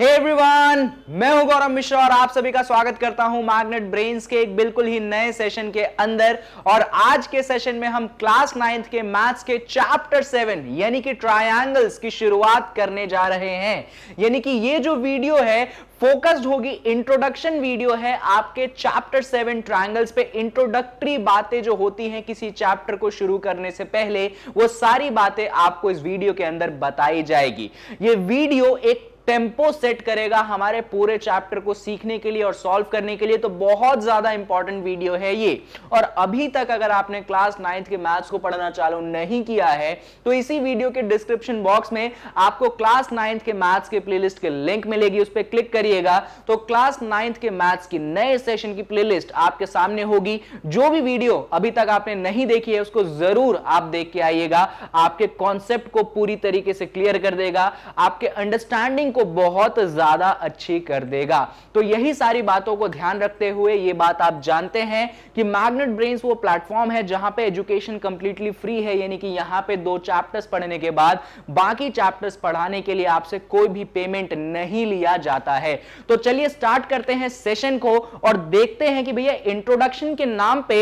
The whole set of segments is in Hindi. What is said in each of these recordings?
हे hey एवरीवन मैं हूं गौरव मिश्रा और आप सभी का स्वागत करता हूं मैग्नेट ब्रेन्स के एक बिल्कुल ही नए सेशन के अंदर और आज के सेशन में हम क्लास नाइन्थ के मैथ्स के चैप्टर सेवन यानी कि ट्रायंगल्स की शुरुआत करने जा रहे हैं यानी कि ये जो वीडियो है फोकस्ड होगी इंट्रोडक्शन वीडियो है आपके चैप्टर सेवन ट्रायंगल्स पे इंट्रोडक्टरी बातें जो होती हैं किसी चैप्टर को शुरू करने से पहले वो सारी बातें आपको इस वीडियो के अंदर बताई जाएगी ये वीडियो एक टेम्पो सेट करेगा हमारे पूरे चैप्टर को सीखने के लिए और सॉल्व करने के लिए तो बहुत ज्यादा इंपॉर्टेंट वीडियो है ये और अभी तक अगर आपने क्लास नाइन्थ के मैथ्स को पढ़ना चालू नहीं किया है तो इसी वीडियो के डिस्क्रिप्शन बॉक्स में आपको क्लास नाइन्थ के मैथ्स के प्ले के लिंक मिलेगी उस पर क्लिक करिएगा तो क्लास नाइन्थ के मैथ्स की नए सेशन की प्ले आपके सामने होगी जो भी वीडियो अभी तक आपने नहीं देखी है उसको जरूर आप देख के आइएगा आपके कॉन्सेप्ट को पूरी तरीके से क्लियर कर देगा आपके अंडरस्टैंडिंग को बहुत ज्यादा अच्छी कर देगा तो यही सारी बातों को ध्यान रखते हुए ये बात आप जानते हैं कि मैग्नेट ब्रेन्स वो प्लेटफॉर्म है जहां पे एजुकेशन कंप्लीटली फ्री है यानी कि यहां पे दो चैप्टर्स पढ़ने के बाद बाकी चैप्टर्स पढ़ाने के लिए आपसे कोई भी पेमेंट नहीं लिया जाता है तो चलिए स्टार्ट करते हैं सेशन को और देखते हैं कि भैया इंट्रोडक्शन के नाम पे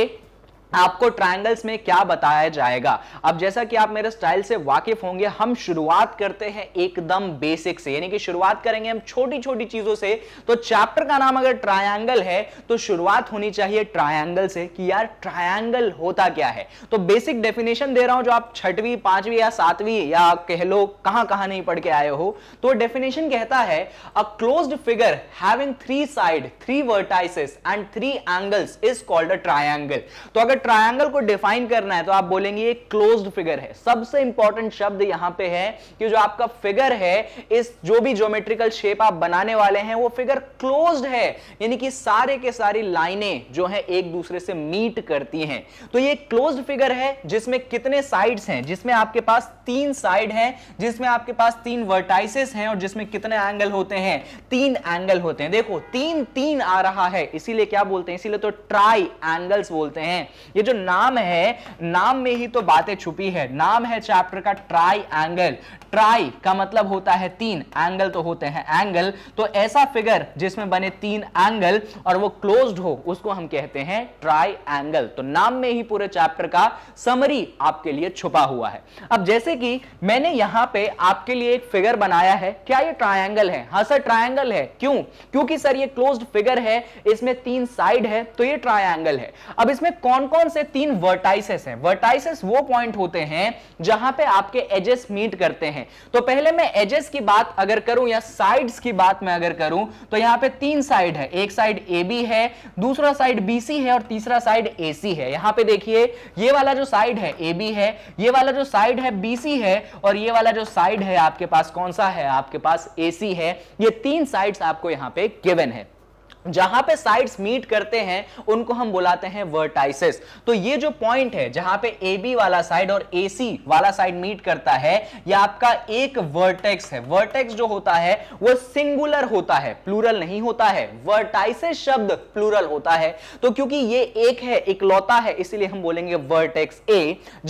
आपको ट्रायंगल्स में क्या बताया जाएगा अब जैसा कि आप मेरे स्टाइल से वाकिफ होंगे हम शुरुआत करते हैं एकदम बेसिक से यानी कि शुरुआत करेंगे हम छोटी छोटी चीजों से तो चैप्टर का नाम अगर ट्रायंगल है तो शुरुआत होनी चाहिए ट्रायंगल से कि यार ट्रायंगल होता क्या है तो बेसिक डेफिनेशन दे रहा हूं जो आप छठवीं पांचवी या सातवीं या कह लो कहां कहां नहीं पढ़ के आए हो तो डेफिनेशन कहता है a close figure having three side three vertices and three angles is called a triangle तो अगर ट्रायंगल को डिफाइन करना है तो आप बोलेंगे ये क्लोज्ड फिगर है सबसे इंपॉर्टेंट शब्द यहां पे है कि जो आपका फिगर है इस जो भी ज्योमेट्रिकल शेप आप बनाने वाले हैं वो फिगर क्लोज्ड है यानी कि सारे के सारी लाइनें जो हैं एक दूसरे से मीट करती हैं तो ये क्लोज फिगर है जिसमें कितने साइड्स हैं जिसमें आपके पास तीन साइड हैं जिसमें आपके पास तीन वर्टाइसिस हैं और जिसमें कितने एंगल होते हैं तीन एंगल होते हैं देखो तीन तीन आ रहा है इसीलिए क्या बोलते हैं इसीलिए तो ट्राई एंगल्स बोलते हैं ये जो नाम है नाम में ही तो बातें छुपी है नाम है चैप्टर का ट्राई एंगल ट्राई का मतलब होता है तीन एंगल तो होते हैं एंगल तो ऐसा फिगर जिसमें बने तीन एंगल और वो क्लोज्ड हो उसको हम कहते हैं ट्राई एंगल तो नाम में ही पूरे चैप्टर का समरी आपके लिए छुपा हुआ है अब जैसे कि मैंने यहां पे आपके लिए एक फिगर बनाया है क्या ये ट्राइंगल है हाँ सर ट्राइंगल है क्यों क्योंकि सर ये क्लोज फिगर है इसमें तीन साइड है तो ये ट्राइंगल है अब इसमें कौन कौन कौन से तीन वर्टाइसेस हैं वर्टाइसेस वो पॉइंट होते हैं जहां पे आपके एजेस मीट करते हैं तो पहले मैं एजेस की बात अगर करूं या साइड्स की बात मैं अगर करूं तो यहां पे तीन साइड है एक साइड ए बी है दूसरा साइड बीसी है और तीसरा साइड ए सी है यहां पे देखिए ये वाला जो साइड है ए बी है ये वाला जो साइड है बीसी है और ये वाला जो साइड है आपके पास कौन सा है आपके पास ए सी है ये तीन साइड्स आपको यहां पे गिवन है जहां पे साइड्स मीट करते हैं उनको हम बुलाते हैं वर्टाइसिस तो ये जो पॉइंट है जहां पे ए बी वाला साइड और ए सी वाला साइड मीट करता है ये आपका एक वर्टेक्स है वर्टेक्स जो होता है वो सिंगुलर होता है प्लूरल नहीं होता है वर्टाइसिस शब्द प्लूरल होता है तो क्योंकि ये एक है इकलौता है इसीलिए हम बोलेंगे वर्टेक्स ए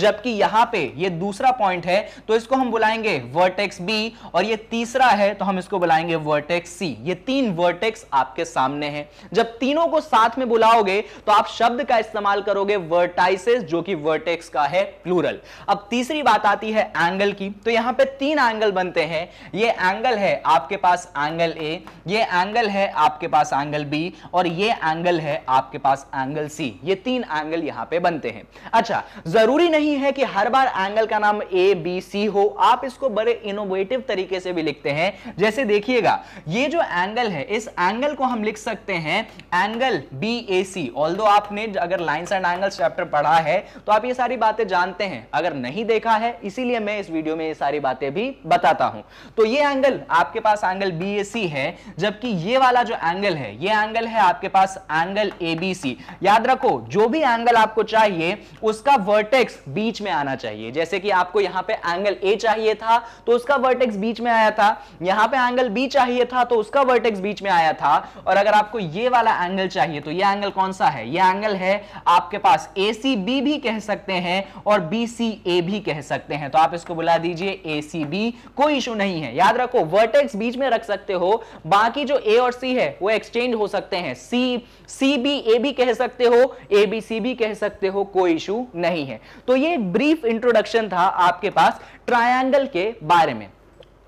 जबकि यहां पर यह दूसरा पॉइंट है तो इसको हम बुलाएंगे वर्टेक्स बी और ये तीसरा है तो हम इसको बुलाएंगे वर्टेक्स सी ये तीन वर्टेक्स आपके सामने करने हैं जब तीनों को साथ में बुलाओगे तो आप शब्द का इस्तेमाल करोगे वर्टाइसेस जो कि वर्टेक्स का है प्लूरल अब तीसरी बात आती है एंगल की तो यहां पे तीन एंगल बनते हैं ये एंगल है आपके पास एंगल ए ये एंगल है आपके पास एंगल बी और ये एंगल है आपके पास एंगल सी ये तीन एंगल यहां पे बनते हैं अच्छा जरूरी नहीं है कि हर बार एंगल का नाम ए बी सी हो आप इसको बड़े इनोवेटिव तरीके से भी लिखते हैं जैसे देखिएगा ये जो एंगल है इस एंगल को हम लिख सकते सकते हैं angle B A C although आपने अगर लाइन्स एंड एंगल्स चैप्टर पढ़ा है तो आप ये सारी बातें जानते हैं अगर नहीं देखा है इसीलिए मैं इस वीडियो में ये सारी बातें भी बताता हूं तो ये एंगल आपके पास एंगल बी ए सी है जबकि ये वाला जो एंगल है ये एंगल है आपके पास एंगल ए बी सी याद रखो जो भी एंगल आपको चाहिए उसका वर्टेक्स बीच में आना चाहिए जैसे कि आपको यहां पे एंगल ए चाहिए था तो उसका वर्टेक्स बीच में आया था यहां पे एंगल बी चाहिए था तो उसका वर्टेक्स बीच में आया था और अगर आप आपको ये वाला एंगल चाहिए तो ये एंगल कौन सा है ये एंगल है आपके पास ए सी बी भी कह सकते हैं और बी सी ए भी कह सकते हैं तो आप इसको बुला दीजिए ए सी बी कोई इशू नहीं है याद रखो वर्टेक्स बीच में रख सकते हो बाकी जो ए और सी है वो एक्सचेंज हो सकते हैं सी सी बी ए भी कह सकते हो ए बी सी भी कह सकते हो कोई इशू नहीं है तो ये ब्रीफ इंट्रोडक्शन था आपके पास ट्रायंगल के बारे में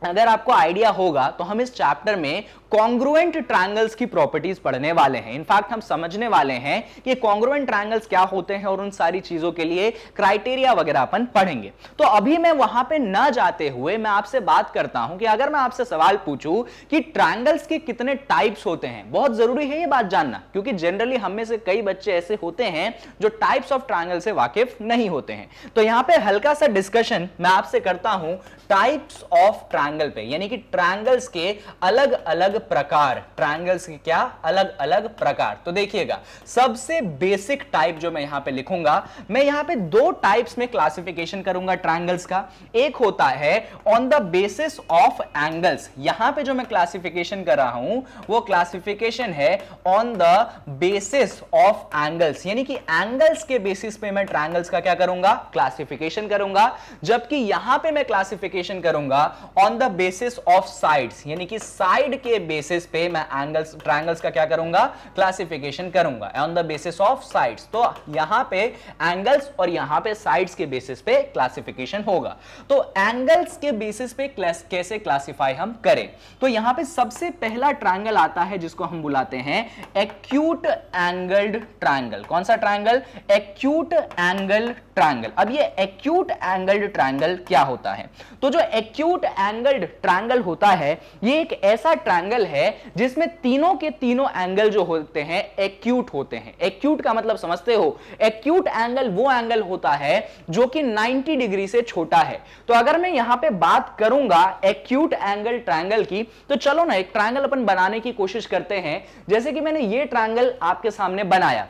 अगर आपको आइडिया होगा तो हम इस चैप्टर में कॉन्ग्रुएंट ट्रायंगल्स की प्रॉपर्टीज पढ़ने वाले हैं इनफैक्ट हम समझने वाले हैं कि कॉन्ग्रुएंट ट्रायंगल्स क्या होते हैं और उन सारी चीजों के लिए क्राइटेरिया वगैरह अपन पढ़ेंगे तो अभी मैं वहां पे ना जाते हुए मैं आपसे बात करता हूं कि अगर मैं आपसे सवाल पूछूं कि ट्रायंगल्स के कितने टाइप्स होते हैं बहुत जरूरी है ये बात जानना क्योंकि जनरली हम में से कई बच्चे ऐसे होते हैं जो टाइप्स ऑफ ट्रायंगल से वाकिफ नहीं होते हैं तो यहां पर हल्का सा डिस्कशन मैं आपसे करता हूं टाइप्स ऑफ ट्रायंगल पे यानी कि ट्रायंगल्स के अलग अलग प्रकार ट्राइंगल्स के क्या अलग अलग प्रकार तो देखिएगा सबसे बेसिक टाइप जो मैं यहां पे लिखूंगा मैं यहां पे दो टाइप्स में क्लासिफिकेशन करूंगा ट्राइंगल्स का एक होता है on the basis of angles यहां पे जो मैं क्लासिफिकेशन कर रहा हूं वो क्लासिफिकेशन है on the basis of angles यानी कि एंगल्स के बेसिस पे मैं ट्राइंगल्स का क्या करूंगा क्लासिफिकेशन करूंगा जबकि यहां पर मैं क्लासिफिकेशन करूंगा on the basis of side यानी कि साइड के बेसिस पे मैं एंगल्स ट्रायंगल्स का क्या करूंगा क्लासिफिकेशन करूंगा on the basis of sides तो यहां पे एंगल्स और यहां पे साइड्स के बेसिस पे क्लासिफिकेशन होगा तो एंगल्स के बेसिस पे क्लास, कैसे क्लासिफाई हम करें तो यहां पे सबसे पहला ट्रायंगल आता है जिसको हम बुलाते हैं एक्यूट एंगल्ड ट्रायंगल कौन सा ट्रायंगल एक्यूट एंगल ट्रायंगल अब ये एक्यूट एंगल्ड ट्रायंगल क्या होता है तो जो एक्यूट एंगल्ड ट्रायंगल होता है ये एक ऐसा ट्रायंगल एंगल है जिसमें तीनों के तीनों एंगल जो होते हैं एक्यूट होते हैं एक्यूट का मतलब समझते हो एक्यूट एंगल वो एंगल होता है जो कि 90 डिग्री से छोटा है तो अगर मैं यहां पे बात करूंगा एक्यूट एंगल ट्रायंगल की तो चलो ना एक ट्रायंगल अपन बनाने की कोशिश करते हैं जैसे कि मैंने ये ट्रायंगल आपके सामने बनाया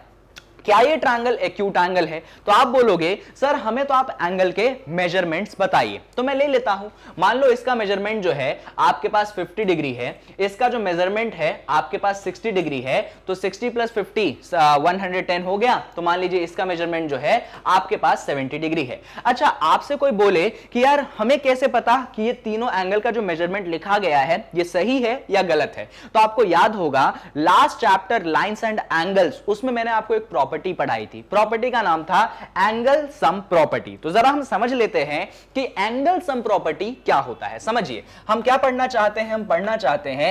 क्या ये ट्रायंगल एक्यूट एंगल है तो आप बोलोगे सर हमें तो आप एंगल के मेजरमेंट्स बताइए तो मैं ले लेता हूं मान लो इसका मेजरमेंट जो है आपके पास 50 डिग्री है इसका जो मेजरमेंट है आपके पास 60 डिग्री है तो 60 प्लस 50 110 हो गया तो मान लीजिए इसका मेजरमेंट जो है आपके पास सेवेंटी डिग्री है अच्छा आपसे कोई बोले कि यार हमें कैसे पता कि ये तीनों एंगल का जो मेजरमेंट लिखा गया है ये सही है या गलत है तो आपको याद होगा last chapter lines and angles उसमें मैंने आपको एक प्रॉपर प्रॉपर्टी पढ़ाई थी प्रॉपर्टी का नाम था एंगल सम प्रॉपर्टी तो जरा हम समझ लेते हैं कि एंगल सम प्रॉपर्टी क्या होता है समझिए हम क्या पढ़ना चाहते हैं हम पढ़ना चाहते हैं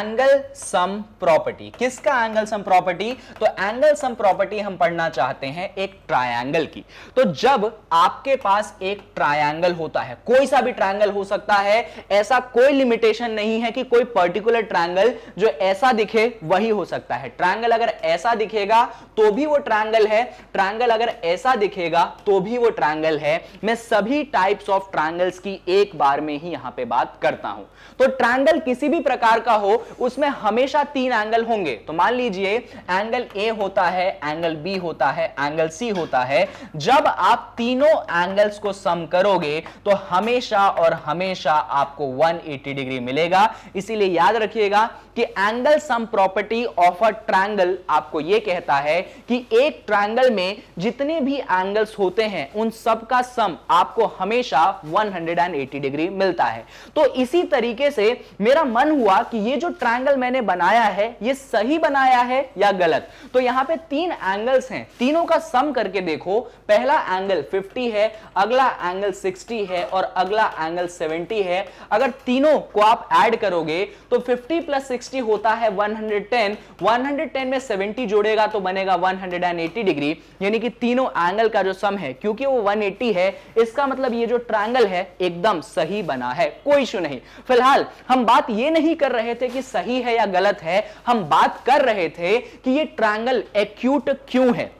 एंगल सम प्रॉपर्टी किसका एंगल सम प्रॉपर्टी तो एंगल सम प्रॉपर्टी हम पढ़ना चाहते हैं एक ट्राइंगल की तो जब आपके पास एक ट्राइंगल होता है कोई सा भी ट्राइंगल हो सकता है ऐसा कोई लिमिटेशन नहीं है कि कोई पर्टिकुलर ट्राइंगल जो ऐसा दिखे वही हो सकता है ट्राइंगल अगर ऐसा दिखेगा तो भी वो ट्रायंगल है ट्रायंगल अगर ऐसा दिखेगा तो भी वो ट्रायंगल है मैं सभी टाइप्स ऑफ ट्रायंगल्स की एक बार में ही यहां पे बात करता हूं तो ट्रायंगल किसी भी प्रकार का हो उसमें हमेशा तीन एंगल होंगे तो मान लीजिए एंगल ए होता है एंगल बी होता है एंगल सी होता है जब आप तीनों एंगल्स को सम करोगे तो हमेशा और हमेशा आपको 180 डिग्री मिलेगा इसीलिए याद रखिएगा कि angle sum property of a triangle आपको यह कहता है कि एक ट्रायंगल में जितने भी एंगल्स होते हैं उन सब का सम आपको हमेशा 180 डिग्री मिलता है तो इसी तरीके से मेरा मन हुआ कि ये जो ट्रायंगल मैंने बनाया है ये सही बनाया है या गलत तो यहां पे तीन एंगल्स हैं तीनों का सम करके देखो पहला एंगल 50 है अगला एंगल 60 है और अगला एंगल 70 है अगर तीनों को आप ऐड करोगे तो 50 प्लस 60 होता है 110 110 में 70 जोड़ेगा तो बनेगा 110 180 डिग्री यानी कि तीनों एंगल का जो सम है क्योंकि वो 180 है इसका मतलब ये जो ट्रायंगल है एकदम सही बना है कोई इशू नहीं फिलहाल हम बात ये नहीं कर रहे थे कि सही है या गलत है हम बात कर रहे थे कि ये ट्रायंगल एक्यूट क्यों है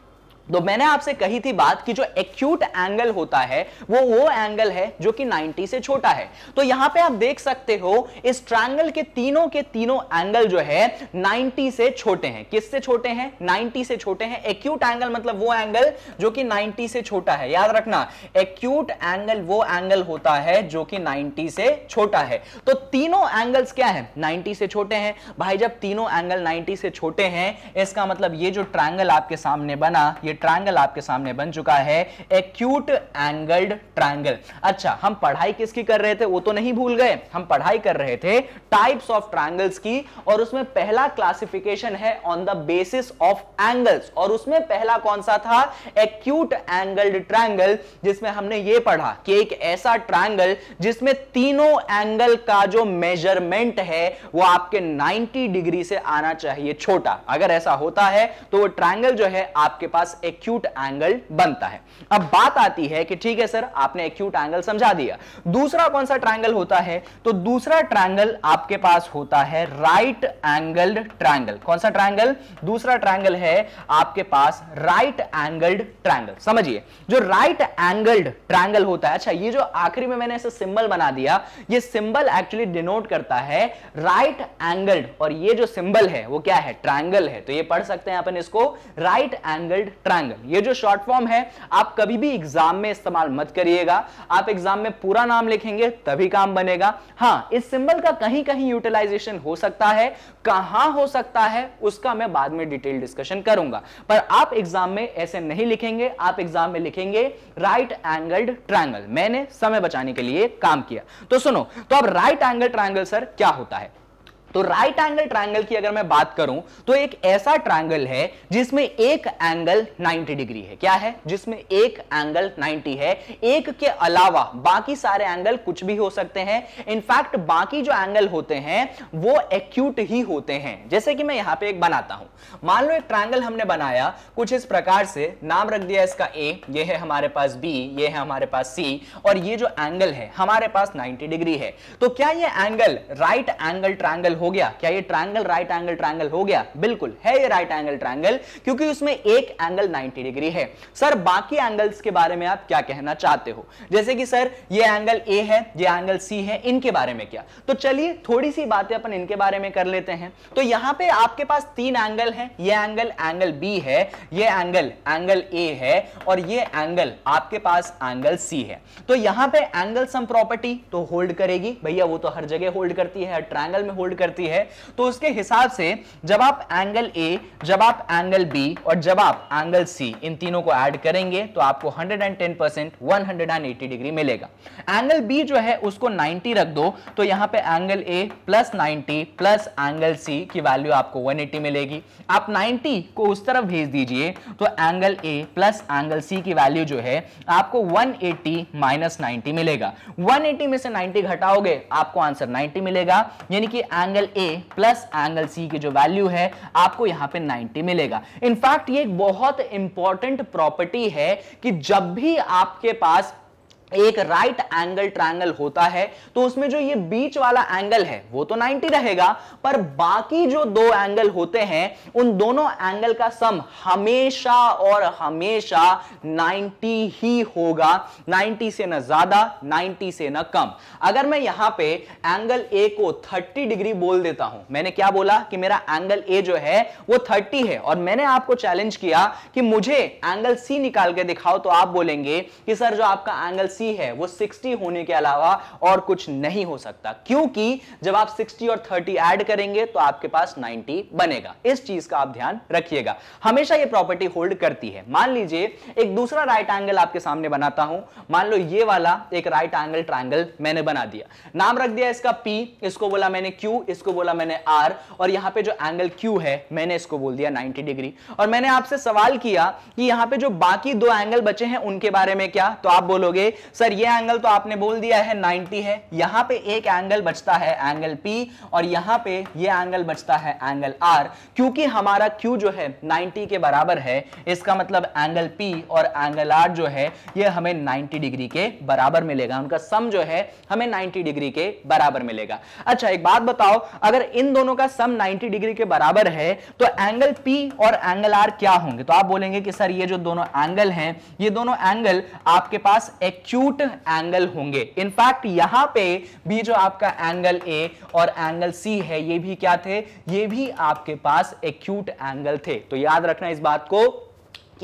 तो मैंने आपसे कही थी बात कि जो एक्यूट एंगल होता है वो वो एंगल है जो कि 90 से छोटा है तो यहां पे आप देख सकते हो इस ट्रायंगल के तीनों के तीनों एंगल जो है 90 से छोटे हैं किससे छोटे हैं 90 से छोटे हैं एक्यूट एंगल मतलब वो एंगल जो कि 90 से छोटा है याद रखना एक्यूट एंगल वो एंगल होता है जो कि नाइनटी से छोटा है तो तीनों एंगल्स क्या है नाइनटी से छोटे हैं भाई जब तीनों एंगल नाइनटी से छोटे हैं इसका मतलब ये जो ट्राइंगल आपके सामने बना ये ट्रायंगल आपके सामने बन चुका है एक्यूट एंगल्ड ट्रायंगल अच्छा हम पढ़ाई किसकी कर रहे थे वो तो नहीं भूल गए हम पढ़ाई कर रहे थे टाइप्स ऑफ ट्रायंगल्स की और उसमें पहला क्लासिफिकेशन है on the basis of angles और उसमें पहला कौन सा था एक्यूट एंगल्ड ट्रायंगल जिसमें हमने ये पढ़ा कि एक ऐसा ट्रायंगल जिसमें तीनों एंगल का जो मेजरमेंट है वो आपके 90 डिग्री से आना चाहिए छोटा अगर ऐसा होता है तो वो ट्रायंगल जो है आपके पास एक्यूट एंगल बनता है अब बात आती है कि ठीक है सर आपने एक्यूट एंगल समझा दिया दूसरा कौन सा ट्रायंगल होता है तो दूसरा ट्रायंगल आपके पास होता है राइट एंगल्ड ट्रायंगल कौन सा ट्रायंगल दूसरा ट्रायंगल है आपके पास राइट एंगल्ड ट्रायंगल समझिए जो राइट एंगल्ड ट्रायंगल होता है अच्छा ये जो आखिरी में मैंने ऐसा सिंबल बना दिया ये सिंबल एक्चुअली डिनोट करता है राइट एंगल्ड और ये जो सिंबल है वो क्या है ट्रायंगल है तो ये पढ़ सकते हैं अपन इसको राइट एंगल्ड ट्रायंगल ट्राइंगल ये जो शॉर्ट फॉर्म है आप कभी भी एग्जाम में इस्तेमाल मत करिएगा आप एग्जाम में पूरा नाम लिखेंगे तभी काम बनेगा हाँ इस सिंबल का कहीं कहीं यूटिलाइजेशन हो सकता है कहां हो सकता है उसका मैं बाद में डिटेल डिस्कशन करूंगा पर आप एग्जाम में ऐसे नहीं लिखेंगे आप एग्जाम में लिखेंगे राइट एंगल्ड ट्राइंगल मैंने समय बचाने के लिए काम किया तो सुनो तो अब राइट एंगल ट्राइंगल सर क्या होता है तो राइट एंगल ट्रायंगल की अगर मैं बात करूं तो एक ऐसा ट्रायंगल है जिसमें एक एंगल 90 डिग्री है क्या है जिसमें एक एंगल 90 है एक के अलावा बाकी सारे एंगल कुछ भी हो सकते हैं इनफैक्ट बाकी जो एंगल होते हैं वो एक्यूट ही होते हैं जैसे कि मैं यहां पे एक बनाता हूं मान लो एक ट्राइंगल हमने बनाया कुछ इस प्रकार से नाम रख दिया इसका ए ये है हमारे पास बी ये है हमारे पास सी और ये जो एंगल है हमारे पास नाइनटी डिग्री है तो क्या यह एंगल राइट एंगल ट्राइंगल हो गया क्या ये ट्रायंगल राइट एंगल ट्रायंगल हो गया बिल्कुल है ये राइट एंगल ट्रायंगल क्योंकि उसमें एक एंगल 90 डिग्री है सर बाकी एंगल्स के बारे में आप क्या कहना चाहते हो जैसे कि सर ये एंगल ए है ये एंगल सी है इनके बारे में क्या तो चलिए थोड़ी सी बातें अपन इनके बारे में कर लेते हैं तो यहां पर आपके पास तीन एंगल है ये एंगल एंगल बी है ये एंगल एंगल ए है और ये एंगल आपके पास एंगल सी है तो यहां पर एंगल सम प्रॉपर्टी तो होल्ड करेगी भैया वो तो हर जगह होल्ड करती है ट्राइंगल में होल्ड करती करती है तो उसके हिसाब से जब आप एंगल ए जब आप एंगल बी और जब आप एंगल सी इन तीनों को ऐड करेंगे तो आपको 110 परसेंट वन डिग्री मिलेगा एंगल बी जो है उसको 90 रख दो तो यहां पे angle A plus 90 plus angle C की वैल्यू आपको 180 मिलेगी आप 90 को उस तरफ भेज दीजिए तो angle A plus angle C की वैल्यू जो है आपको 180 माइनस मिलेगा 180 में से 90 घटाओगे आपको आंसर 90 मिलेगा यानी कि angle angle A plus angle C की जो वैल्यू है आपको यहां पे 90 मिलेगा इनफैक्ट ये एक बहुत इंपॉर्टेंट प्रॉपर्टी है कि जब भी आपके पास एक राइट एंगल ट्रायंगल होता है तो उसमें जो ये बीच वाला एंगल है वो तो 90 रहेगा पर बाकी जो दो एंगल होते हैं उन दोनों एंगल का सम हमेशा और हमेशा 90 ही होगा 90 से ना ज्यादा 90 से ना कम अगर मैं यहां पे एंगल ए को 30 डिग्री बोल देता हूं मैंने क्या बोला कि मेरा एंगल ए जो है वो 30 है और मैंने आपको चैलेंज किया कि मुझे एंगल सी निकाल के दिखाओ तो आप बोलेंगे कि सर जो आपका एंगल सी सी है वो सिक्सटी होने के अलावा और कुछ नहीं हो सकता क्योंकि जब आप सिक्सटी और थर्टी एड करेंगे तो आपके पास नाइनटी बनेगा इस चीज का आप ध्यान रखिएगा हमेशा ये प्रॉपर्टी होल्ड करती है मान लीजिए एक दूसरा राइट एंगल आपके सामने बनाता हूं मान लो ये वाला एक राइट एंगल ट्राइंगल मैंने बना दिया नाम रख दिया इसका पी इसको बोला मैंने क्यू इसको बोला मैंने आर और यहां पे जो एंगल क्यू है मैंने इसको बोल दिया 90 डिग्री और मैंने आपसे सवाल किया कि यहां पे जो बाकी दो एंगल बचे हैं उनके बारे में क्या तो आप बोलोगे सर ये एंगल तो आपने बोल दिया है 90 है यहां पे एक एंगल बचता है एंगल P और यहां पे ये एंगल बचता है एंगल R क्योंकि हमारा Q जो है 90 के बराबर है इसका मतलब एंगल P और एंगल R जो है ये हमें 90 डिग्री के बराबर मिलेगा उनका सम जो है हमें 90 डिग्री के बराबर मिलेगा अच्छा एक बात बताओ अगर इन दोनों का सम 90 डिग्री के बराबर है तो एंगल P और एंगल R क्या होंगे तो आप बोलेंगे कि सर ये जो दोनों एंगल हैं ये दोनों एंगल आपके पास एक एक्यूट एंगल होंगे इनफैक्ट यहां पे भी जो आपका एंगल ए और एंगल सी है ये भी क्या थे ये भी आपके पास एक्यूट एंगल थे तो याद रखना इस बात को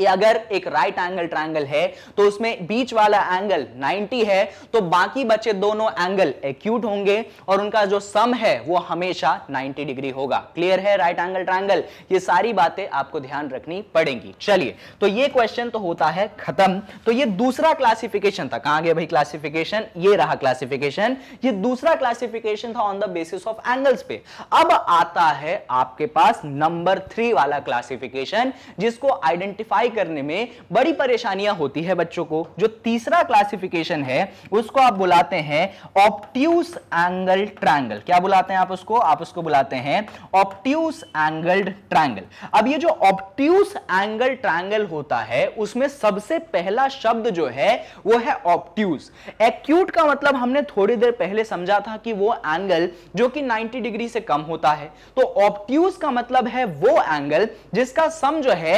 कि अगर एक राइट एंगल ट्रायंगल है तो उसमें बीच वाला एंगल 90 है तो बाकी बचे दोनों एंगल एक्यूट होंगे और उनका जो सम है वो हमेशा 90 डिग्री होगा क्लियर है राइट एंगल ट्रायंगल ये सारी बातें आपको ध्यान रखनी पड़ेंगी चलिए तो ये क्वेश्चन तो होता है खत्म तो ये दूसरा क्लासिफिकेशन था कहां गया भाई क्लासिफिकेशन ये रहा क्लासिफिकेशन ये दूसरा क्लासिफिकेशन था on the basis of angles पे अब आता है आपके पास नंबर थ्री वाला क्लासिफिकेशन जिसको आइडेंटिफाई अप्लाई करने में बड़ी परेशानियां होती है बच्चों को जो तीसरा क्लासिफिकेशन है उसको आप बुलाते हैं ऑप्ट्यूस एंगल ट्रायंगल क्या बुलाते हैं आप उसको आप उसको बुलाते हैं ऑप्ट्यूस एंगल्ड ट्रायंगल अब ये जो ऑप्ट्यूस एंगल ट्रायंगल होता है उसमें सबसे पहला शब्द जो है वो है ऑप्ट्यूस एक्यूट का मतलब हमने थोड़ी देर पहले समझा था कि वो एंगल जो कि 90 डिग्री से कम होता है तो ऑप्ट्यूस का मतलब है वो एंगल जिसका सम जो है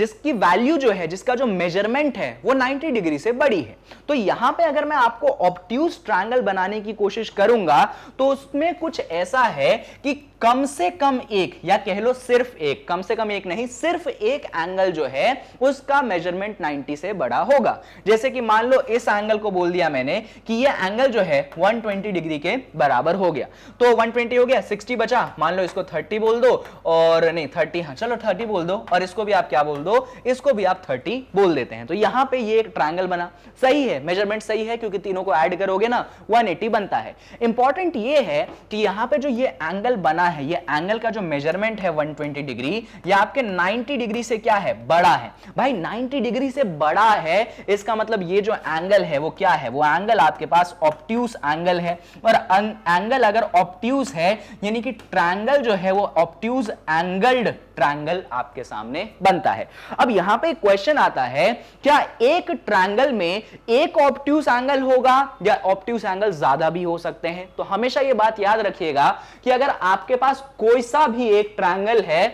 जिस उसकी वैल्यू जो है जिसका जो मेजरमेंट है वो 90 डिग्री से बड़ी है तो यहां पे अगर मैं आपको ऑप्ट्यूज ट्रायंगल बनाने की कोशिश करूंगा तो उसमें कुछ ऐसा है कि कम से कम एक या कह लो सिर्फ एक कम से कम एक नहीं सिर्फ एक एंगल जो है उसका मेजरमेंट 90 से बड़ा होगा जैसे कि मान लो इस एंगल को बोल दिया मैंने कि ये एंगल जो है 120 डिग्री के बराबर हो गया तो 120 हो गया 60 बचा मान लो इसको 30 बोल दो और नहीं 30 हाँ चलो 30 बोल दो और इसको भी आप क्या बोल दो इसको भी आप थर्टी बोल देते हैं तो यहां पर यह एक बना सही है मेजरमेंट सही है क्योंकि तीनों को एड करोगे ना वन बनता है इंपॉर्टेंट ये है कि यहां पर जो ये एंगल बना बड़ा है ये एंगल का जो मेजरमेंट है 120 डिग्री ये आपके 90 डिग्री से क्या है बड़ा है भाई 90 डिग्री से बड़ा है इसका मतलब ये जो एंगल है वो क्या है वो एंगल आपके पास ऑप्ट्यूस एंगल है और एंगल अगर ऑप्ट्यूस है यानी कि ट्रैंगल जो है वो ऑप्ट्यूज एंगल्ड ट्रायंगल आपके सामने बनता है अब यहां पे क्वेश्चन आता है क्या एक ट्रायंगल में एक ऑप्ट्यूस एंगल होगा या ऑप्ट्यूस एंगल ज्यादा भी हो सकते हैं तो हमेशा यह बात याद रखिएगा कि अगर आपके पास कोई सा भी एक ट्रायंगल है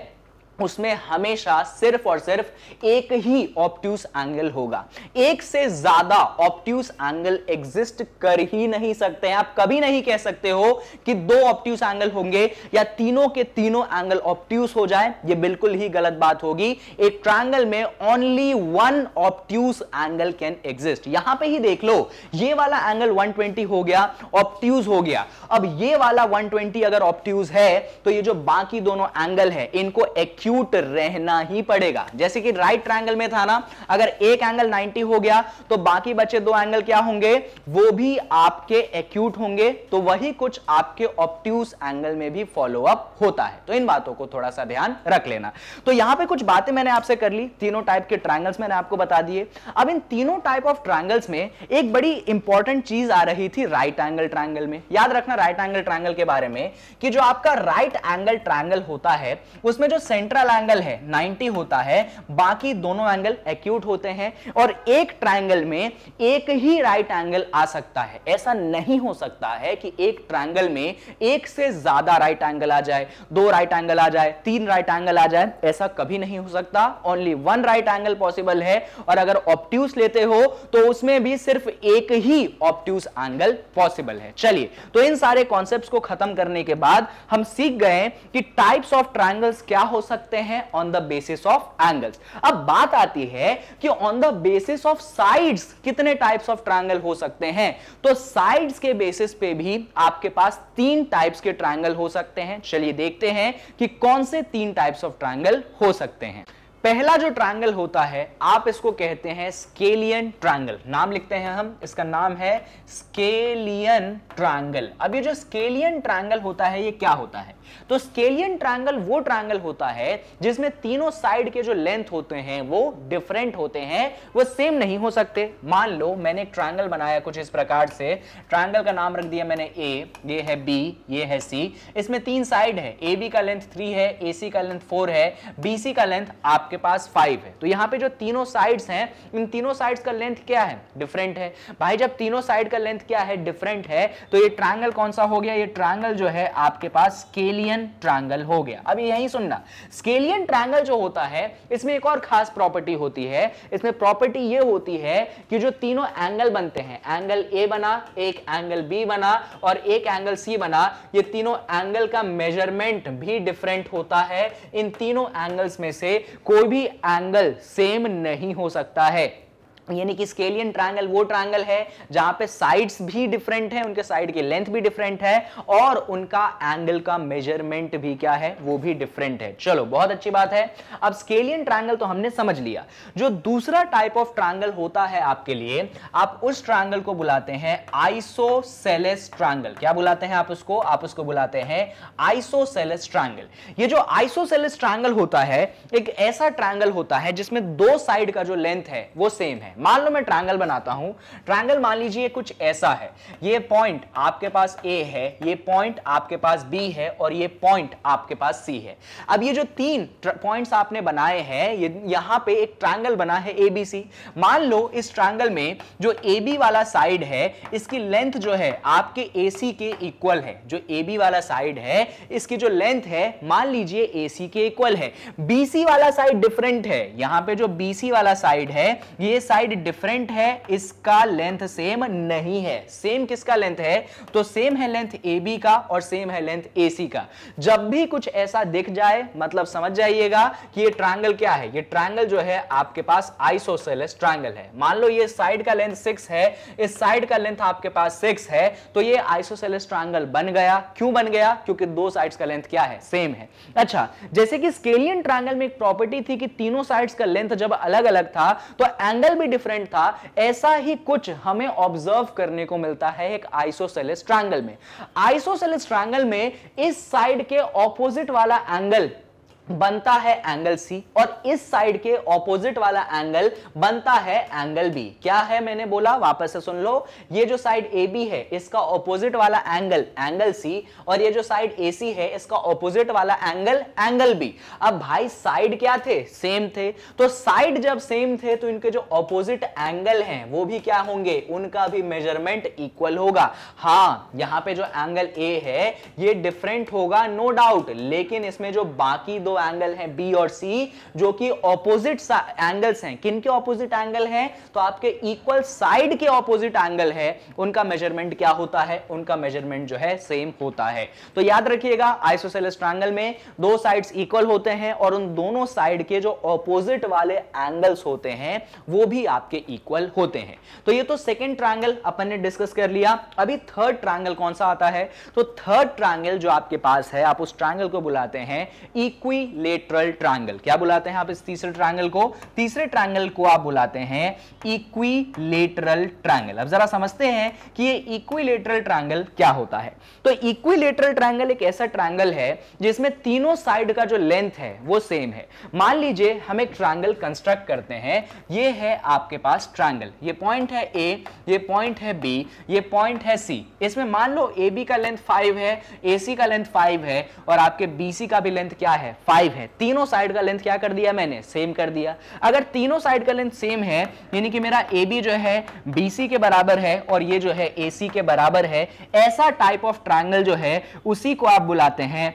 उसमें हमेशा सिर्फ और सिर्फ एक ही ऑप्ट्यूस एंगल होगा एक से ज्यादा ऑप्ट्यूस एंगल एग्जिस्ट कर ही नहीं सकते हैं आप कभी नहीं कह सकते हो कि दो ऑप्ट्यूस एंगल होंगे या तीनों के तीनों एंगल ऑप्ट्यूस हो जाए ये बिल्कुल ही गलत बात होगी एक ट्रायंगल में only one obtuse angle can exist यहां पर ही देख लो ये वाला एंगल ट्वेंटी हो गया ऑप्टूज हो गया अब ये वाला ट्वेंटी अगर ऑप्टूज है तो ये जो बाकी दोनों एंगल है इनको एक क्यूट रहना ही पड़ेगा जैसे कि राइट ट्रायंगल में था ना अगर एक एंगल 90 हो गया तो बाकी बचे दो एंगल क्या होंगे वो भी आपके एक्यूट होंगे तो वही कुछ आपके ऑप्ट्यूस एंगल में भी फॉलो अप होता है तो इन बातों को थोड़ा सा ध्यान रख लेना तो यहां पर कुछ बातें मैंने आपसे कर ली तीनों टाइप के ट्राइंगल्स मैंने आपको बता दिए अब इन तीनों टाइप ऑफ ट्राइंगल्स में एक बड़ी इंपॉर्टेंट चीज आ रही थी राइट एंगल ट्राइंगल में याद रखना राइट एंगल ट्राइंगल के बारे में कि जो आपका राइट एंगल ट्राइंगल होता है उसमें जो सेंटर सेंट्रल एंगल है 90 होता है बाकी दोनों एंगल एक्यूट होते हैं और एक ट्रायंगल में एक ही राइट एंगल आ सकता है ऐसा नहीं हो सकता है कि एक ट्रायंगल में एक से ज्यादा राइट एंगल आ जाए दो राइट एंगल आ जाए तीन राइट एंगल आ जाए ऐसा कभी नहीं हो सकता only one right angle possible है और अगर ऑप्ट्यूस लेते हो तो उसमें भी सिर्फ एक ही ऑप्ट्यूस एंगल पॉसिबल है चलिए तो इन सारे कॉन्सेप्ट को खत्म करने के बाद हम सीख गए कि टाइप्स ऑफ ट्राइंगल्स क्या हो सकते सकते हैं on the basis of angles अब बात आती है कि on the basis of sides कितने टाइप्स ऑफ ट्रायंगल हो सकते हैं तो साइड्स के बेसिस पे भी आपके पास तीन टाइप्स के ट्रायंगल हो सकते हैं चलिए देखते हैं कि कौन से तीन टाइप्स ऑफ ट्रायंगल हो सकते हैं पहला जो ट्रायंगल होता है आप इसको कहते हैं स्केलियन ट्रायंगल नाम लिखते हैं हम इसका नाम है स्केलियन ट्रायंगल अब ये जो स्केलियन ट्रायंगल होता है ये क्या होता है तो स्केलियन ट्रायंगल वो ट्रायंगल होता है जिसमें तीनों साइड के जो लेंथ होते हैं वो डिफरेंट होते हैं वो सेम नहीं हो सकते मान लो मैंने ट्राइंगल ट्रायंगल बनाया कुछ इस प्रकार से ट्रायंगल का नाम रख दिया मैंने ए ये है बी ये है सी इसमें तीन साइड है ए बी का लेंथ थ्री है ए सी का लेंथ फोर है बी सी का लेंथ आप आपके पास फाइव है तो यहाँ पे जो तीनों साइड्स हैं इन तीनों साइड्स का लेंथ क्या है डिफरेंट है भाई जब तीनों साइड का लेंथ क्या है डिफरेंट है तो ये ट्रायंगल कौन सा हो गया ये ट्रायंगल जो है आपके पास स्केलियन ट्रायंगल हो गया अब यही सुनना स्केलियन ट्रायंगल जो होता है इसमें एक और खास प्रॉपर्टी होती है इसमें प्रॉपर्टी ये होती है कि जो तीनों एंगल बनते हैं एंगल ए बना एक एंगल बी बना और एक एंगल सी बना ये तीनों एंगल का मेजरमेंट भी डिफरेंट होता है इन तीनों एंगल्स में से कोई कोई भी एंगल सेम नहीं हो सकता है यानी कि स्केलियन ट्रायंगल वो ट्रायंगल है जहां पे साइड्स भी डिफरेंट हैं उनके साइड की लेंथ भी डिफरेंट है और उनका एंगल का मेजरमेंट भी क्या है वो भी डिफरेंट है चलो बहुत अच्छी बात है अब स्केलियन ट्रायंगल तो हमने समझ लिया जो दूसरा टाइप ऑफ ट्रायंगल होता है आपके लिए आप उस ट्रायंगल को बुलाते हैं आइसोसेलेस ट्रायंगल क्या बुलाते हैं आप उसको आप उसको बुलाते हैं आइसोसेलेस ट्रायंगल ये जो आइसोसेलेस ट्रायंगल होता है एक ऐसा ट्रायंगल होता है जिसमें दो साइड का जो लेंथ है वो सेम है है मान लो मैं ट्रायंगल बनाता हूं ट्रायंगल मान लीजिए कुछ ऐसा है ये पॉइंट आपके पास ए है ये पॉइंट आपके पास बी है और ये पॉइंट आपके पास सी है अब ये जो तीन पॉइंट्स आपने बनाए हैं ये यहां पे एक ट्रायंगल बना है ए बी सी मान लो इस ट्रायंगल में जो ए बी वाला साइड है इसकी लेंथ जो है आपके ए सी के इक्वल है जो ए बी वाला साइड है इसकी जो लेंथ है मान लीजिए ए सी के इक्वल है बी सी वाला साइड डिफरेंट है यहां पे जो बी सी वाला साइड है ये साइड साइड डिफरेंट है इसका लेंथ सेम नहीं है सेम किसका लेंथ है तो सेम है लेंथ ए बी का और सेम है लेंथ ए सी का जब भी कुछ ऐसा दिख जाए मतलब समझ जाइएगा कि ये ट्रायंगल क्या है ये ट्रायंगल जो है आपके पास आइसोसेलेस ट्रायंगल है मान लो ये साइड का लेंथ सिक्स है इस साइड का लेंथ आपके पास सिक्स है तो ये आइसोसेलेस ट्रायंगल बन गया क्यों बन गया क्योंकि दो साइड्स का लेंथ क्या है सेम है अच्छा जैसे कि स्केलियन ट्रायंगल में एक प्रॉपर्टी थी कि तीनों साइड्स का लेंथ जब अलग अलग था तो एंगल भी डिफरेंट था ऐसा ही कुछ हमें ऑब्जर्व करने को मिलता है एक आइसोसेलिस ट्रायंगल में आइसोसेलिस ट्रायंगल में इस साइड के ऑपोजिट वाला एंगल बनता है एंगल सी और इस साइड के ऑपोजिट वाला एंगल बनता है एंगल बी क्या है मैंने बोला वापस से सुन लो ये जो साइड ए बी है इसका ऑपोजिट वाला एंगल एंगल सी और ये जो साइड ए सी है इसका ऑपोजिट वाला एंगल एंगल बी अब भाई साइड क्या थे सेम थे तो साइड जब सेम थे तो इनके जो ऑपोजिट एंगल हैं वो भी क्या होंगे उनका भी मेजरमेंट इक्वल होगा हाँ यहां पे जो एंगल ए है ये डिफरेंट होगा नो no डाउट लेकिन इसमें जो बाकी दो एंगल हैं बी और सी जो कि ऑपोजिट एंगल्स हैं किन के ऑपोजिट एंगल हैं तो आपके इक्वल साइड के ऑपोजिट एंगल है उनका मेजरमेंट क्या होता है उनका मेजरमेंट जो है सेम होता है तो याद रखिएगा आइसोसेलस ट्रायंगल में दो साइड्स इक्वल होते हैं और उन दोनों साइड के जो ऑपोजिट वाले एंगल्स होते हैं वो भी आपके इक्वल होते हैं तो ये तो सेकेंड ट्रायंगल अपन ने डिस्कस कर लिया अभी थर्ड ट्रायंगल कौन सा आता है तो थर्ड ट्रायंगल जो आपके पास है आप उस ट्रायंगल को बुलाते हैं इक्वी इक्विलेटरल ट्रायंगल क्या बुलाते हैं आप इस तीसरे ट्रायंगल को तीसरे ट्रायंगल को आप बुलाते हैं इक्विलेटरल ट्रायंगल अब जरा समझते हैं कि ये इक्विलेटरल ट्रायंगल क्या होता है तो इक्विलेटरल ट्रायंगल एक ऐसा ट्रायंगल है जिसमें तीनों साइड का जो लेंथ है वो सेम है मान लीजिए हम एक ट्रायंगल कंस्ट्रक्ट करते हैं ये है आपके पास ट्रायंगल ये पॉइंट है ए ये पॉइंट है बी ये पॉइंट है सी इसमें मान लो ए बी का लेंथ फाइव है ए सी का लेंथ फाइव है और आपके बी सी का भी लेंथ क्या है 5 फाइव है तीनों साइड का लेंथ क्या कर दिया मैंने सेम कर दिया अगर तीनों साइड का लेंथ सेम है यानी कि मेरा ए बी जो है बी सी के बराबर है और ये जो है ए सी के बराबर है ऐसा टाइप ऑफ ट्राइंगल जो है उसी को आप बुलाते हैं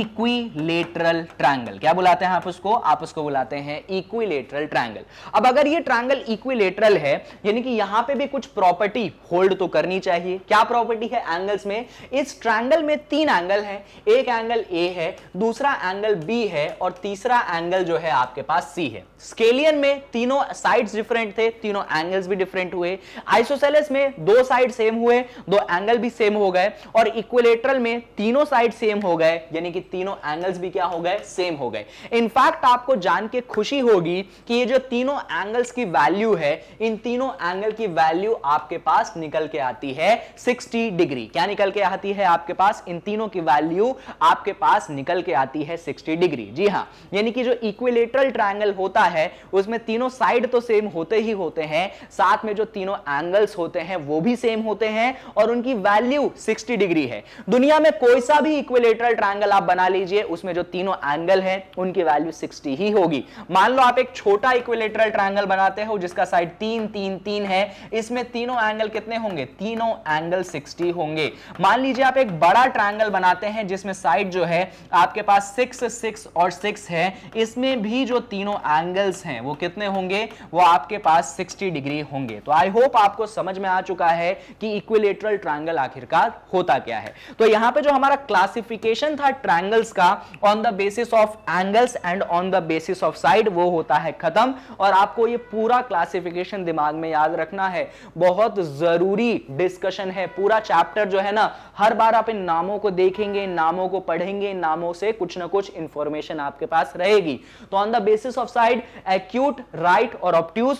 इक्विलेटरल ट्रायंगल क्या बुलाते हैं आप उसको आप उसको बुलाते हैं इक्विलेटरल ट्रायंगल अब अगर ये ट्रायंगल इक्विलेटरल है यानी कि यहां पे भी कुछ प्रॉपर्टी होल्ड तो करनी चाहिए क्या प्रॉपर्टी है एंगल्स में इस ट्रायंगल में तीन एंगल है एक एंगल ए है दूसरा एंगल बी है और तीसरा एंगल जो है आपके पास सी है स्केलियन में तीनों साइड्स डिफरेंट थे तीनों एंगल्स भी डिफरेंट हुए आइसोसेलस में दो साइड सेम हुए दो एंगल भी सेम हो गए और इक्विलेटरल में तीनों साइड सेम हो गए यानी कि तीनों एंगल्स भी क्या हो गए सेम हो गए इनफैक्ट आपको जान के खुशी होगी कि ये जो तीनों एंगल्स की वैल्यू है इन तीनों एंगल की वैल्यू आपके पास निकल के आती है 60 डिग्री क्या निकल के आती है आपके पास इन तीनों की वैल्यू आपके पास निकल के आती है 60 डिग्री जी हाँ यानी कि जो इक्विलेटरल ट्राइंगल होता है उसमें तीनों साइड तो सेम होते ही होते हैं साथ में जो तीनों एंगल्स होते हैं वो भी सेम होते हैं और उनकी वैल्यू 60 डिग्री है दुनिया में कोई सा भी इक्विलेटरल ट्रायंगल आप आप बना लीजिए उसमें जो तीनों एंगल हैं उनकी वैल्यू 60 ही होगी मान लो आप एक छोटा इक्विलेटरल ट्रायंगल बनाते हो जिसका साइड तीन तीन तीन है इसमें तीनों एंगल कितने होंगे तीनों एंगल 60 होंगे मान लीजिए आप एक बड़ा ट्रायंगल बनाते हैं जिसमें साइड जो है आपके पास सिक्स सिक्स और सिक्स है इसमें भी जो तीनों एंगल्स हैं वो कितने होंगे वो आपके पास सिक्सटी डिग्री होंगे तो आई होप आपको समझ में आ चुका है कि इक्विलेटरल ट्राइंगल आखिरकार होता क्या है तो यहां पर जो हमारा क्लासिफिकेशन था ट्राइंगल्स का on the basis of angles and on the basis of side वो होता है खत्म और आपको ये पूरा क्लासिफिकेशन दिमाग में याद रखना है बहुत जरूरी डिस्कशन है पूरा चैप्टर जो है ना हर बार आप इन नामों को देखेंगे नामों को पढ़ेंगे नामों से कुछ ना कुछ इंफॉर्मेशन आपके पास रहेगी तो on the basis of side acute right और obtuse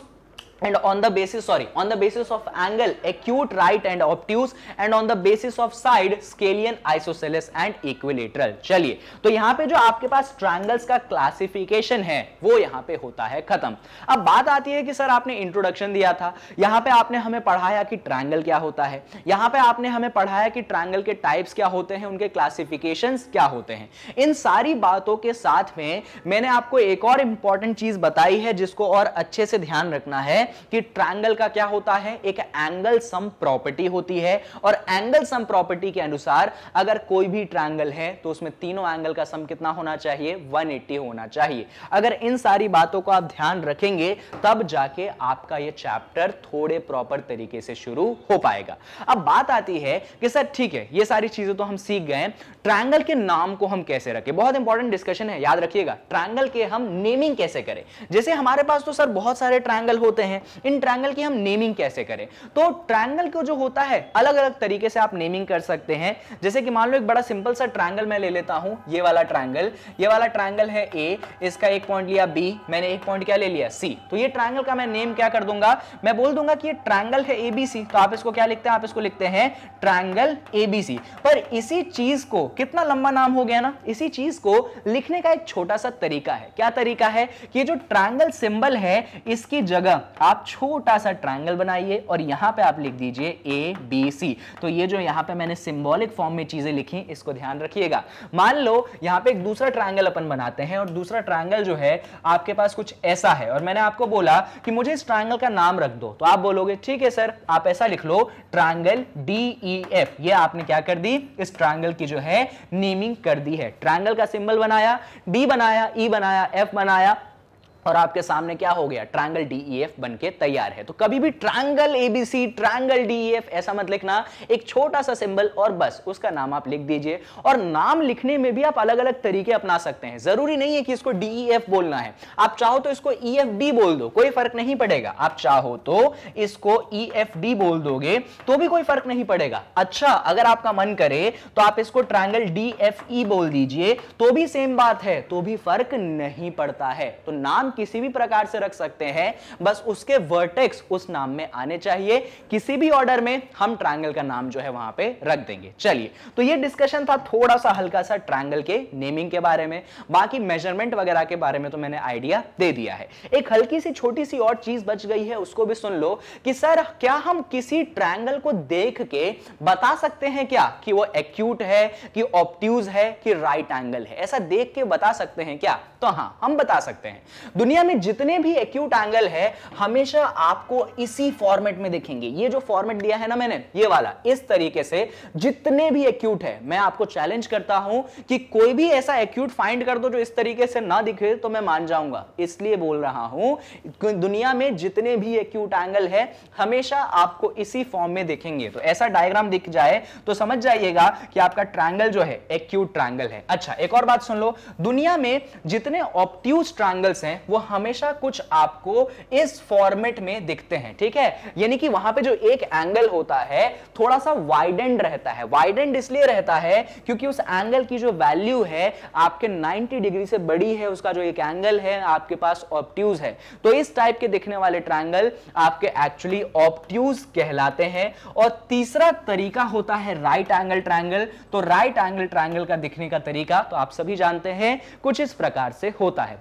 and on the basis sorry on the basis of angle acute right and obtuse and on the basis of side scalene isosceles and equilateral चलिए तो यहाँ पे जो आपके पास ट्रायंगल्स का क्लासिफिकेशन है वो यहाँ पे होता है खत्म अब बात आती है कि सर आपने इंट्रोडक्शन दिया था यहाँ पे आपने हमें पढ़ाया कि ट्रायंगल क्या होता है यहाँ पे आपने हमें पढ़ाया कि ट्रायंगल के टाइप्स क्या होते हैं उनके क्लासिफिकेशन क्या होते हैं इन सारी बातों के साथ में मैंने आपको एक और इंपॉर्टेंट चीज बताई है जिसको और अच्छे से ध्यान रखना है हैं कि ट्रायंगल का क्या होता है एक एंगल सम प्रॉपर्टी होती है और एंगल सम प्रॉपर्टी के अनुसार अगर कोई भी ट्रायंगल है तो उसमें तीनों एंगल का सम कितना होना चाहिए 180 होना चाहिए अगर इन सारी बातों को आप ध्यान रखेंगे तब जाके आपका यह चैप्टर थोड़े प्रॉपर तरीके से शुरू हो पाएगा अब बात आती है कि सर ठीक है ये सारी चीजें तो हम सीख गए ट्रायंगल के नाम को हम कैसे रखें बहुत इंपॉर्टेंट डिस्कशन है याद रखिएगा ट्रायंगल के हम नेमिंग कैसे करें जैसे हमारे पास तो सर बहुत सारे ट्रायंगल होते हैं हैं इन ट्रायंगल की हम नेमिंग कैसे करें तो ट्रायंगल को जो होता है अलग अलग तरीके से आप नेमिंग कर सकते हैं जैसे कि मान लो एक बड़ा सिंपल सा ट्रायंगल मैं ले लेता हूं ये वाला ट्रायंगल ये वाला ट्रायंगल है ए इसका एक पॉइंट लिया बी मैंने एक पॉइंट क्या ले लिया सी तो ये ट्रायंगल का मैं नेम क्या कर दूंगा मैं बोल दूंगा कि ये ट्रायंगल है एबीसी तो आप इसको क्या लिखते हैं आप इसको लिखते हैं ट्रायंगल एबीसी पर इसी चीज को कितना लंबा नाम हो गया ना इसी चीज को लिखने का एक छोटा सा तरीका है क्या तरीका है कि जो ट्रायंगल सिंबल है इसकी जगह आप छोटा सा ट्राइंगल बनाइए और यहां पे आप लिख दीजिए ए बी सी तो ये जो यहां पे मैंने सिंबॉलिक फॉर्म में चीजें लिखी इसको ध्यान रखिएगा मान लो यहां पे एक दूसरा ट्राइंगल अपन बनाते हैं और दूसरा ट्राइंगल जो है आपके पास कुछ ऐसा है और मैंने आपको बोला कि मुझे इस ट्राइंगल का नाम रख दो तो आप बोलोगे ठीक है सर आप ऐसा लिख लो ट्राइंगल डी ई एफ ये आपने क्या कर दी इस ट्राइंगल की जो है नेमिंग कर दी है ट्राइंगल का सिंबल बनाया डी बनाया ई e बनाया एफ बनाया और आपके सामने क्या हो गया ट्रायंगल डीईएफ बन के तैयार है तो कभी भी ट्रायंगल एबीसी ट्रायंगल डीईएफ ऐसा मत लिखना एक छोटा सा सिंबल और बस उसका नाम आप लिख दीजिए और नाम लिखने में भी आप अलग अलग तरीके अपना सकते हैं जरूरी नहीं है कि इसको डीईएफ e बोलना है आप चाहो तो इसको ईएफडी e बोल दो कोई फर्क नहीं पड़ेगा आप चाहो तो इसको ईएफडी e बोल दोगे तो भी कोई फर्क नहीं पड़ेगा अच्छा अगर आपका मन करे तो आप इसको ट्रायंगल डीएफई बोल दीजिए तो भी सेम बात है तो भी फर्क नहीं पड़ता है तो नाम किसी भी प्रकार से रख सकते हैं बस उसके वर्टेक्स उस नाम में आने चाहिए किसी भी ऑर्डर में हम ट्रायंगल का नाम जो है वहां पे रख देंगे चलिए तो ये डिस्कशन था थोड़ा सा हल्का सा ट्रायंगल के नेमिंग के बारे में बाकी मेजरमेंट वगैरह के बारे में तो मैंने आइडिया दे दिया है एक हल्की सी छोटी सी और चीज बच गई है उसको भी सुन लो कि सर क्या हम किसी ट्रायंगल को देख के बता सकते हैं क्या कि वो एक्यूट है कि ऑप्ट्यूज है कि राइट एंगल है ऐसा देख के बता सकते हैं क्या तो हाँ हम बता सकते हैं दुनिया में जितने भी एक्यूट एंगल है हमेशा आपको इसी फॉर्मेट में दिखेंगे ये जो फॉर्मेट दिया है ना मैंने ये वाला इस तरीके से जितने भी एक्यूट है मैं आपको चैलेंज करता हूं कि कोई भी ऐसा एक्यूट फाइंड कर दो जो इस तरीके से ना दिखे तो मैं मान जाऊंगा इसलिए बोल रहा हूं दुनिया में जितने भी एक्यूट एंगल है हमेशा आपको इसी फॉर्म में देखेंगे तो ऐसा डायग्राम दिख जाए तो समझ जाइएगा कि आपका ट्रायंगल जो है एक्यूट ट्रायंगल है अच्छा एक और बात सुन लो दुनिया में जितने ऑप्ट्यूज ट्रायंगल्स हैं वो हमेशा कुछ आपको इस फॉर्मेट में दिखते हैं ठीक है यानी कि वहां पे जो एक एंगल होता है थोड़ा सा वाइडेंड रहता है वाइडेंड इसलिए रहता है क्योंकि उस एंगल की जो वैल्यू है आपके 90 डिग्री से बड़ी है उसका जो एक एंगल है आपके पास ऑप्ट्यूज है तो इस टाइप के दिखने वाले ट्राइंगल आपके एक्चुअली ऑप्ट्यूज कहलाते हैं और तीसरा तरीका होता है राइट एंगल ट्राइंगल तो राइट एंगल ट्राइंगल का दिखने का तरीका तो आप सभी जानते हैं कुछ इस प्रकार से होता है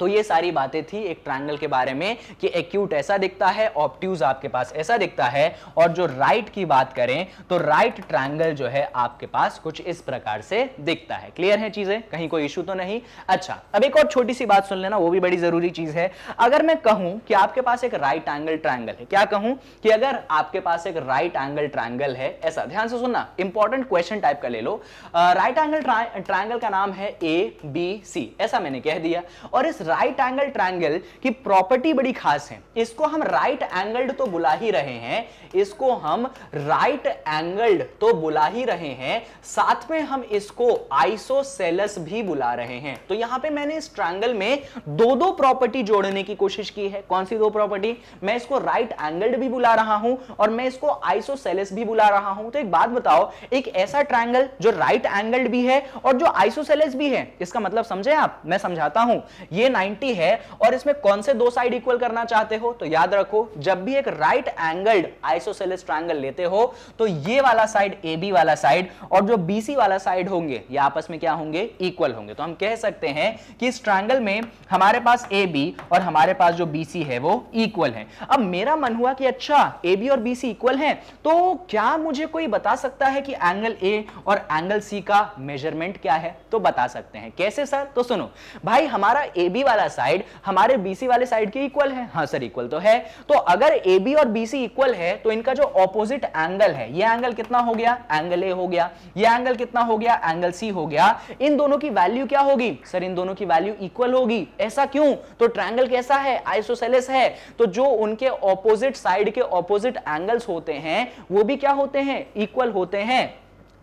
तो ये सारी बातें थी एक ट्रायंगल के बारे में कि एक्यूट ऐसा दिखता है ऑप्ट्यूज आपके पास ऐसा दिखता है और जो राइट की बात करें तो राइट ट्रायंगल जो है आपके पास कुछ इस प्रकार से दिखता है क्लियर है चीजें कहीं कोई इशू तो नहीं अच्छा अब एक और छोटी सी बात सुन लेना वो भी बड़ी जरूरी चीज है अगर मैं कहूं कि आपके पास एक राइट एंगल ट्राइंगल है क्या कहूं कि अगर आपके पास एक राइट एंगल ट्राइंगल है ऐसा ध्यान से सुनना इंपॉर्टेंट क्वेश्चन टाइप का ले लो राइट एंगल ट्राइंगल का नाम है ए बी सी ऐसा मैंने कह दिया और इस राइट एंगल ट्रायंगल की प्रॉपर्टी बड़ी खास है इसको हम राइट एंगल्ड तो बुला ही रहे हैं इसको हम राइट एंगल्ड तो बुला ही रहे हैं साथ में हम इसको आइसोसेलस भी बुला रहे हैं तो यहां पे मैंने इस ट्रायंगल में दो दो प्रॉपर्टी जोड़ने की कोशिश की है कौन सी दो प्रॉपर्टी मैं इसको राइट एंगल्ड भी बुला रहा हूं और मैं इसको आइसोसेलस भी बुला रहा हूं तो एक बात बताओ एक ऐसा ट्रायंगल जो राइट एंगल्ड भी है और जो आइसोसेलस भी है इसका मतलब समझे आप मैं समझाता हूं ये 90 है और इसमें कौन से दो साइड इक्वल करना चाहते हो तो याद रखो जब भी एक राइट एंगल्ड आइसोसेलिस ट्रायंगल लेते हो तो ये वाला साइड ए बी वाला साइड और जो बी सी वाला साइड होंगे ये आपस में क्या होंगे इक्वल होंगे तो हम कह सकते हैं कि इस ट्रायंगल में हमारे पास ए बी और हमारे पास जो बी सी है वो इक्वल है अब मेरा मन हुआ कि अच्छा ए बी और बी सी इक्वल है तो क्या मुझे कोई बता सकता है कि एंगल ए और एंगल सी का मेजरमेंट क्या है तो बता सकते हैं कैसे सर तो सुनो भाई हमारा ए बी बी वाला साइड हमारे बीसी वाले साइड के इक्वल है हाँ सर इक्वल तो है तो अगर ए बी और बीसी इक्वल है तो इनका जो ऑपोजिट एंगल है ये एंगल कितना हो गया एंगल ए हो गया ये एंगल कितना हो गया एंगल सी हो गया इन दोनों की वैल्यू क्या होगी सर इन दोनों की वैल्यू इक्वल होगी ऐसा क्यों तो ट्रायंगल कैसा है आइसोसेलेस है तो जो उनके ऑपोजिट साइड के ऑपोजिट एंगल्स होते हैं वो भी क्या होते हैं इक्वल होते हैं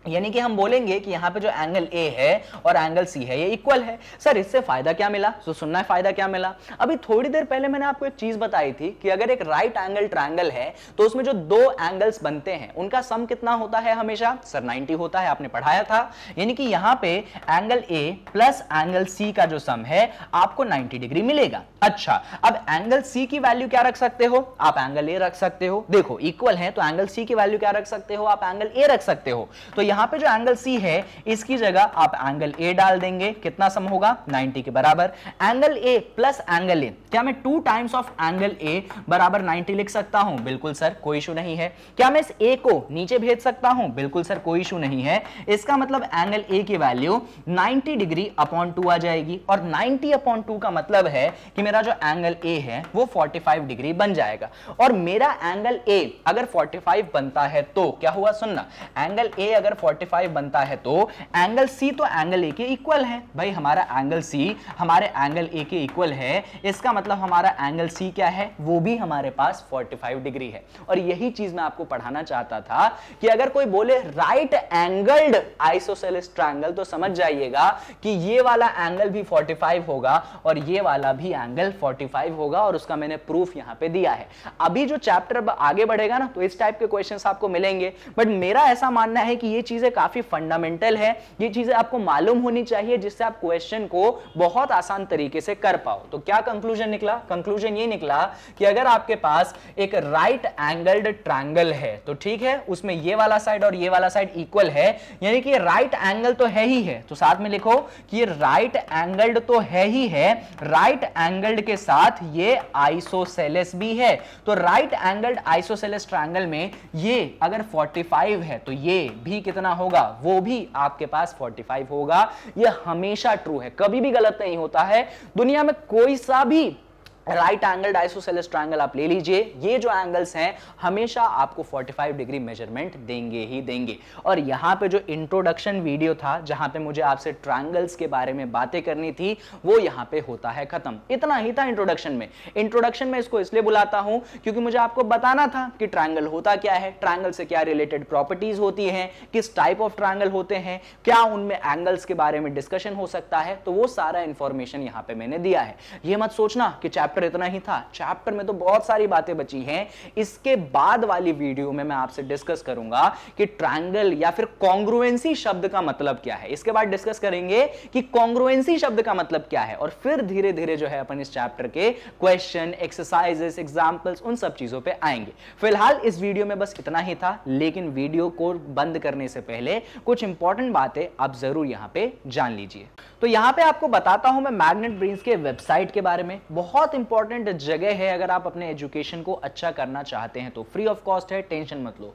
यानी कि हम बोलेंगे कि यहाँ पे जो एंगल ए है और एंगल सी है ये इक्वल है सर इससे फायदा क्या मिला सो सुनना है फायदा क्या मिला अभी थोड़ी देर पहले मैंने आपको एक चीज बताई थी कि अगर एक राइट एंगल ट्रायंगल है तो उसमें जो दो एंगल्स बनते हैं उनका सम कितना होता है हमेशा सर 90 होता है आपने पढ़ाया था यानी कि यहाँ पे angle A plus angle C का जो सम है आपको नाइन्टी डिग्री मिलेगा अच्छा अब एंगल सी की वैल्यू क्या रख सकते हो आप एंगल ए रख सकते हो देखो इक्वल है तो एंगल सी की वैल्यू क्या रख सकते हो आप एंगल ए रख सकते हो तो यहां पे जो एंगल सी है इसकी जगह आप एंगल ए डाल देंगे कितना सम होगा 90 के बराबर angle A plus angle A क्या मैं two times of angle A बराबर 90 लिख सकता हूं बिल्कुल सर कोई इशू नहीं है क्या मैं इस ए को नीचे भेज सकता हूं बिल्कुल सर कोई इशू नहीं है इसका मतलब एंगल ए की value ninety degree upon two आ जाएगी और नाइनटी अपॉन टू का मतलब है कि मेरा जो एंगल ए है वो 45 डिग्री बन जाएगा और मेरा एंगल ए अगर 45 बनता है तो क्या हुआ सुनना एंगल ए अगर 45 बनता है तो एंगल सी तो एंगल ए के इक्वल है भाई हमारा एंगल सी हमारे एंगल ए के इक्वल है इसका मतलब हमारा एंगल सी क्या है वो भी हमारे पास 45 डिग्री है और यही चीज मैं आपको पढ़ाना चाहता था कि अगर कोई बोले राइट एंगल्ड आइसोसेलिस ट्रायंगल तो समझ जाइएगा कि ये वाला एंगल भी 45 होगा और ये वाला भी एंगल 45 होगा और उसका मैंने प्रूफ यहां पे दिया है अभी जो चैप्टर आगे बढ़ेगा ना तो इस टाइप के क्वेश्चन आपको मिलेंगे बट मेरा ऐसा मानना है कि ये चीज़ें काफ़ी फंडामेंटल है ये चीज़ें आपको मालूम होनी चाहिए जिससे आप क्वेश्चन को बहुत आसान तरीके से कर पाओ तो क्या कंक्लूजन निकला कंक्लूजन ये निकला कि अगर आपके पास एक राइट एंगल्ड ट्रायंगल है तो ठीक है उसमें ये वाला साइड और ये वाला साइड इक्वल है यानी कि राइट एंगल तो है ही है तो साथ में लिखो कि ये राइट एंगल्ड तो है ही है राइट एंगल्ड के साथ ये आइसोसेलेस भी है तो राइट एंगल्ड आइसोसेलेस ट्रायंगल में ये अगर 45 है तो ये भी कितना कितना होगा वो भी आपके पास 45 होगा ये हमेशा ट्रू है कभी भी गलत नहीं होता है दुनिया में कोई सा भी राइट एंगल डाइसोसेलेस ट्रायंगल आप ले लीजिए ये जो एंगल्स हैं हमेशा आपको 45 डिग्री मेजरमेंट देंगे ही देंगे और यहाँ पे जो इंट्रोडक्शन वीडियो था जहाँ पे मुझे आपसे ट्रायंगल्स के बारे में बातें करनी थी वो यहाँ पे होता है खत्म इतना ही था इंट्रोडक्शन में इंट्रोडक्शन में इसको इसलिए बुलाता हूँ क्योंकि मुझे आपको बताना था कि ट्राइंगल होता क्या है ट्राइंगल से क्या रिलेटेड प्रॉपर्टीज होती है किस टाइप ऑफ ट्राइंगल होते हैं क्या उनमें एंगल्स के बारे में डिस्कशन हो सकता है तो वो सारा इंफॉर्मेशन यहाँ पे मैंने दिया है ये मत सोचना कि चैप्टर चैप्टर इतना ही था चैप्टर में तो बहुत सारी बातें बची हैं इसके बाद वाली वीडियो में मैं आपसे डिस्कस करूंगा कि ट्रायंगल या फिर कॉन्ग्रुएंसी शब्द का मतलब क्या है इसके बाद डिस्कस करेंगे कि कॉन्ग्रुएंसी शब्द का मतलब क्या है और फिर धीरे धीरे जो है अपन इस चैप्टर के क्वेश्चन एक्सरसाइजेस एग्जाम्पल्स उन सब चीजों पर आएंगे फिलहाल इस वीडियो में बस इतना ही था लेकिन वीडियो को बंद करने से पहले कुछ इंपॉर्टेंट बातें आप जरूर यहां पर जान लीजिए तो यहां पर आपको बताता हूं मैं मैग्नेट ब्रेन्स के वेबसाइट के बारे में बहुत इंपॉर्टेंट जगह है अगर आप अपने एजुकेशन को अच्छा करना चाहते हैं तो फ्री ऑफ कॉस्ट है टेंशन मत लो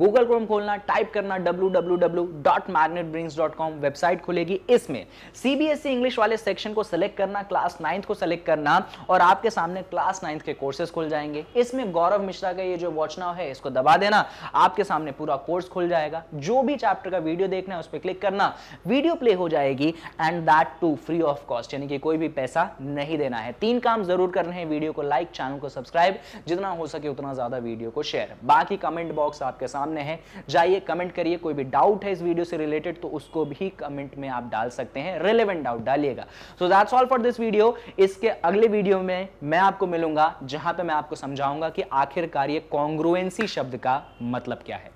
गूगल क्रोम खोलना टाइप करना www.magnetbrains.com वेबसाइट खुलेगी इसमें सीबीएसई इंग्लिश e वाले सेक्शन को सेलेक्ट करना क्लास नाइन्थ को सेलेक्ट करना और आपके सामने क्लास नाइन्थ के कोर्सेज खुल जाएंगे इसमें गौरव मिश्रा का ये जो वॉच नाव है इसको दबा देना आपके सामने पूरा कोर्स खुल जाएगा जो भी चैप्टर का वीडियो देखना है उस पर क्लिक करना वीडियो प्ले हो जाएगी and that too free of cost यानी कि कोई भी पैसा नहीं देना है तीन काम जरूर कर रहे हैं वीडियो को लाइक चैनल को सब्सक्राइब जितना हो सके उतना ज़्यादा वीडियो को शेयर बाकी कमेंट बॉक्स आपके सामने है जाइए कमेंट करिए कोई भी डाउट है इस वीडियो से रिलेटेड तो उसको भी कमेंट में आप डाल सकते हैं रिलेवेंट डाउट डालिएगा so that's all for this video इसके अगले वीडियो में मैं आपको मिलूंगा जहां पे मैं आपको समझाऊंगा कि आखिरकार ये कॉन्ग्रुएंसी शब्द का मतलब क्या है